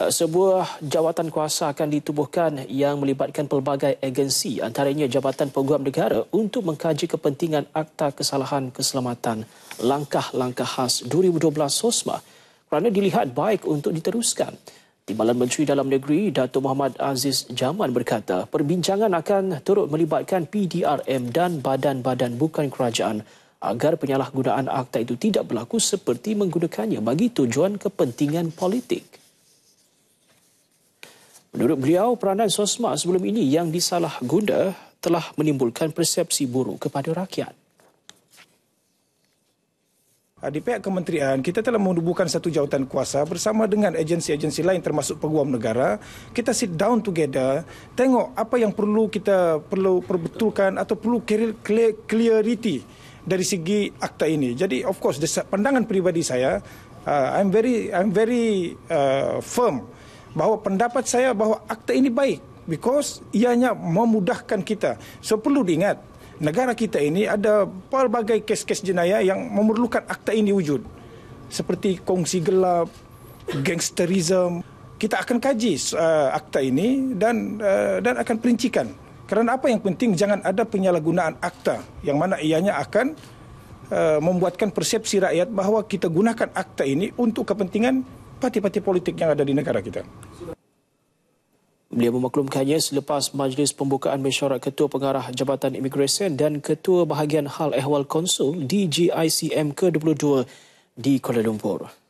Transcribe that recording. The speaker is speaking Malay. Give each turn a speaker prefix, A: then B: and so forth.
A: Eh, sebuah jawatan kuasa akan ditubuhkan yang melibatkan pelbagai agensi antaranya Jabatan Peguam Negara untuk mengkaji kepentingan Akta Kesalahan Keselamatan Langkah-Langkah Khas 2012 SOSMA kerana dilihat baik untuk diteruskan. Timbalan Menteri Dalam Negeri Datuk Muhammad Aziz Jaman berkata perbincangan akan turut melibatkan PDRM dan badan-badan bukan kerajaan agar penyalahgunaan akta itu tidak berlaku seperti menggunakannya bagi tujuan kepentingan politik. Menurut beliau, peranan SOSMA sebelum ini yang disalahguna
B: telah menimbulkan persepsi buruk kepada rakyat. Di pihak kementerian, kita telah menubuhkan satu jawatan kuasa bersama dengan agensi-agensi lain termasuk peguam negara. Kita sit down together, tengok apa yang perlu kita perlu perbetulkan atau perlu clarity dari segi akta ini. Jadi, of course, pandangan peribadi saya, uh, I'm very, I'm very uh, firm bahawa pendapat saya bahawa akta ini baik because ianya memudahkan kita. So perlu diingat negara kita ini ada pelbagai kes-kes jenayah yang memerlukan akta ini wujud. Seperti kongsi gelap, gangsterism. Kita akan kaji uh, akta ini dan uh, dan akan perincikan. Kerana apa yang penting jangan ada penyalahgunaan akta yang mana ianya akan uh, membuatkan persepsi rakyat bahawa kita gunakan akta ini untuk kepentingan parti-parti politik yang ada di negara kita. Beliau memaklumkannya selepas majlis pembukaan mesyuarat
A: Ketua Pengarah Jabatan Imigresen dan Ketua Bahagian Hal Ehwal Konsul DGICM ke-22 di Kuala Lumpur.